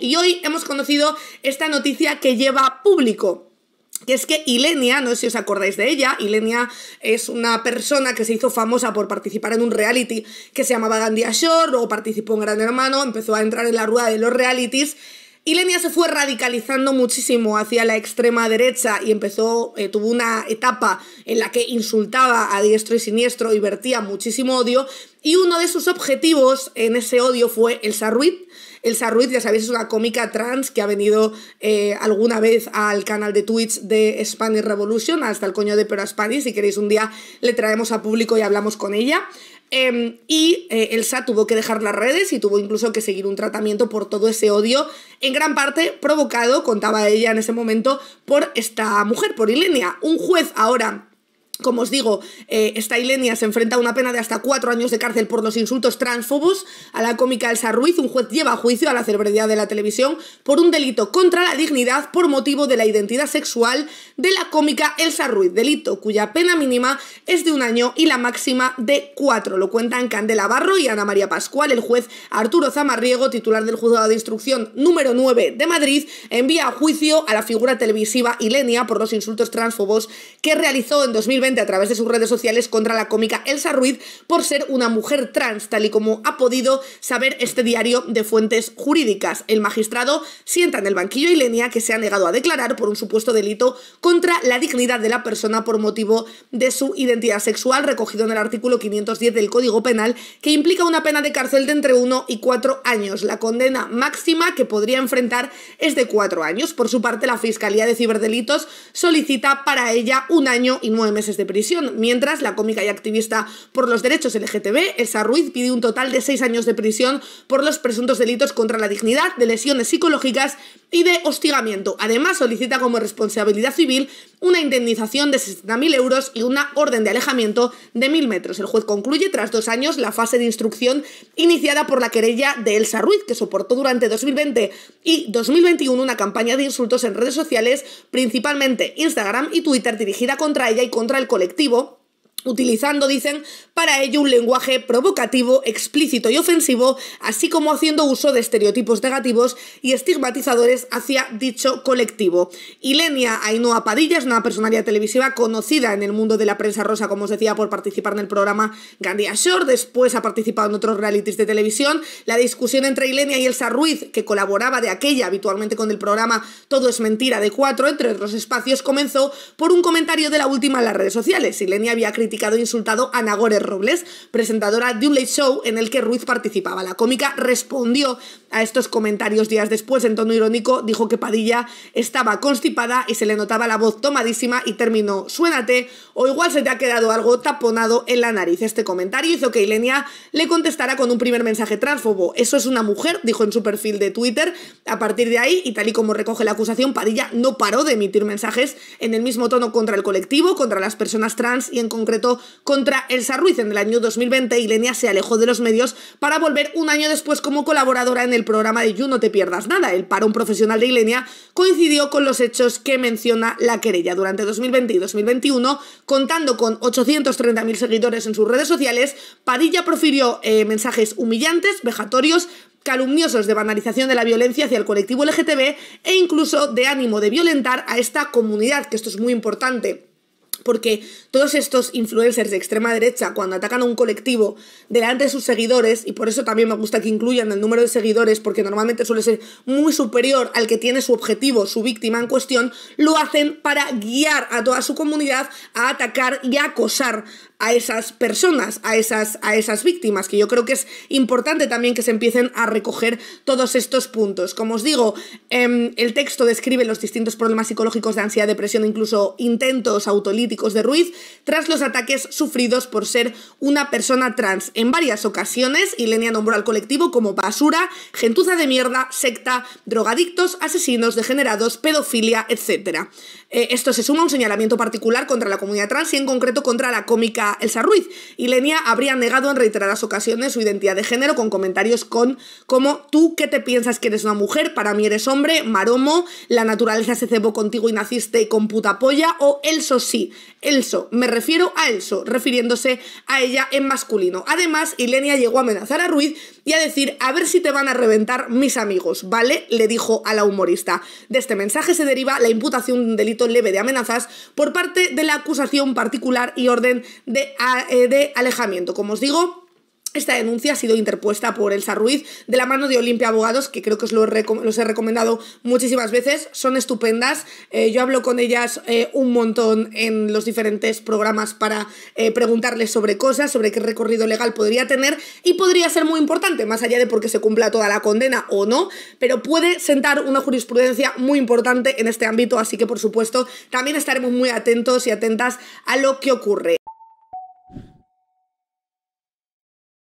Y hoy hemos conocido esta noticia que lleva público que es que Ilenia, no sé si os acordáis de ella, Ilenia es una persona que se hizo famosa por participar en un reality que se llamaba Gandia Shore, o participó en Gran Hermano, empezó a entrar en la rueda de los realities. Ilenia se fue radicalizando muchísimo hacia la extrema derecha y empezó, eh, tuvo una etapa en la que insultaba a diestro y siniestro y vertía muchísimo odio. Y uno de sus objetivos en ese odio fue el Sarruit Elsa Ruiz, ya sabéis, es una cómica trans que ha venido eh, alguna vez al canal de Twitch de Spanish Revolution, hasta el coño de Pero Spanish, si queréis un día le traemos a público y hablamos con ella. Em, y eh, Elsa tuvo que dejar las redes y tuvo incluso que seguir un tratamiento por todo ese odio, en gran parte provocado, contaba ella en ese momento, por esta mujer, por Ilenia. Un juez ahora como os digo, eh, esta ilenia se enfrenta a una pena de hasta cuatro años de cárcel por los insultos transfobos a la cómica Elsa Ruiz. Un juez lleva a juicio a la celebridad de la televisión por un delito contra la dignidad por motivo de la identidad sexual de la cómica Elsa Ruiz, delito cuya pena mínima es de un año y la máxima de cuatro. Lo cuentan Candela Barro y Ana María Pascual. El juez Arturo Zamarriego, titular del juzgado de instrucción número 9 de Madrid, envía a juicio a la figura televisiva ilenia por los insultos transfobos que realizó en 2020 a través de sus redes sociales contra la cómica Elsa Ruiz por ser una mujer trans, tal y como ha podido saber este diario de fuentes jurídicas. El magistrado sienta en el banquillo y Ilenia que se ha negado a declarar por un supuesto delito contra la dignidad de la persona por motivo de su identidad sexual, recogido en el artículo 510 del Código Penal, que implica una pena de cárcel de entre 1 y 4 años. La condena máxima que podría enfrentar es de 4 años. Por su parte, la Fiscalía de Ciberdelitos solicita para ella un año y nueve meses de prisión, mientras la cómica y activista por los derechos LGTB, Elsa Ruiz, pide un total de seis años de prisión por los presuntos delitos contra la dignidad, de lesiones psicológicas y de hostigamiento. Además, solicita como responsabilidad civil una indemnización de 60.000 euros y una orden de alejamiento de 1.000 metros. El juez concluye tras dos años la fase de instrucción iniciada por la querella de Elsa Ruiz, que soportó durante 2020 y 2021 una campaña de insultos en redes sociales, principalmente Instagram y Twitter, dirigida contra ella y contra el colectivo utilizando, dicen, para ello un lenguaje provocativo, explícito y ofensivo, así como haciendo uso de estereotipos negativos y estigmatizadores hacia dicho colectivo. Ilenia Ainhoa Padilla es una personalidad televisiva conocida en el mundo de la prensa rosa, como os decía, por participar en el programa Gandhi Shore, después ha participado en otros realities de televisión. La discusión entre Ilenia y Elsa Ruiz, que colaboraba de aquella habitualmente con el programa Todo es Mentira de Cuatro, entre otros espacios, comenzó por un comentario de la última en las redes sociales. Ilenia había criticado criticado e insultado a Nagore Robles, presentadora de un late show en el que Ruiz participaba. La cómica respondió a estos comentarios días después en tono irónico, dijo que Padilla estaba constipada y se le notaba la voz tomadísima y terminó, suénate o igual se te ha quedado algo taponado en la nariz. Este comentario hizo que Ilenia le contestara con un primer mensaje transfobo, Eso es una mujer, dijo en su perfil de Twitter. A partir de ahí, y tal y como recoge la acusación, Padilla no paró de emitir mensajes en el mismo tono contra el colectivo, contra las personas trans y en concreto contra Elsa Ruiz en el año 2020 Ilenia se alejó de los medios para volver un año después como colaboradora en el programa de You No Te Pierdas Nada. El parón profesional de Ilenia coincidió con los hechos que menciona la querella durante 2020 y 2021, contando con 830.000 seguidores en sus redes sociales, Padilla profirió eh, mensajes humillantes, vejatorios, calumniosos de banalización de la violencia hacia el colectivo LGTB e incluso de ánimo de violentar a esta comunidad, que esto es muy importante porque todos estos influencers de extrema derecha, cuando atacan a un colectivo delante de sus seguidores, y por eso también me gusta que incluyan el número de seguidores, porque normalmente suele ser muy superior al que tiene su objetivo, su víctima en cuestión, lo hacen para guiar a toda su comunidad a atacar y a acosar a esas personas, a esas, a esas víctimas, que yo creo que es importante también que se empiecen a recoger todos estos puntos. Como os digo, em, el texto describe los distintos problemas psicológicos de ansiedad, depresión, e incluso intentos autolíticos de Ruiz, tras los ataques sufridos por ser una persona trans. En varias ocasiones, y Lenia nombró al colectivo como basura, gentuza de mierda, secta, drogadictos, asesinos, degenerados, pedofilia, etc. Eh, esto se suma a un señalamiento particular contra la comunidad trans y en concreto contra la cómica Elsa Ruiz, y Lenia habría negado en reiteradas ocasiones su identidad de género con comentarios con como tú qué te piensas que eres una mujer, para mí eres hombre, maromo, la naturaleza se cebó contigo y naciste con puta polla, o Elso sí, Elso, me refiero a Elso, refiriéndose a ella en masculino. Además, Ilenia llegó a amenazar a Ruiz y a decir, a ver si te van a reventar mis amigos, ¿vale? Le dijo a la humorista. De este mensaje se deriva la imputación de un delito leve de amenazas por parte de la acusación particular y orden de, eh, de alejamiento. Como os digo, esta denuncia ha sido interpuesta por Elsa Ruiz de la mano de Olimpia Abogados, que creo que os lo he los he recomendado muchísimas veces. Son estupendas. Eh, yo hablo con ellas eh, un montón en los diferentes programas para eh, preguntarles sobre cosas, sobre qué recorrido legal podría tener y podría ser muy importante, más allá de porque se cumpla toda la condena o no, pero puede sentar una jurisprudencia muy importante en este ámbito, así que por supuesto también estaremos muy atentos y atentas a lo que ocurre.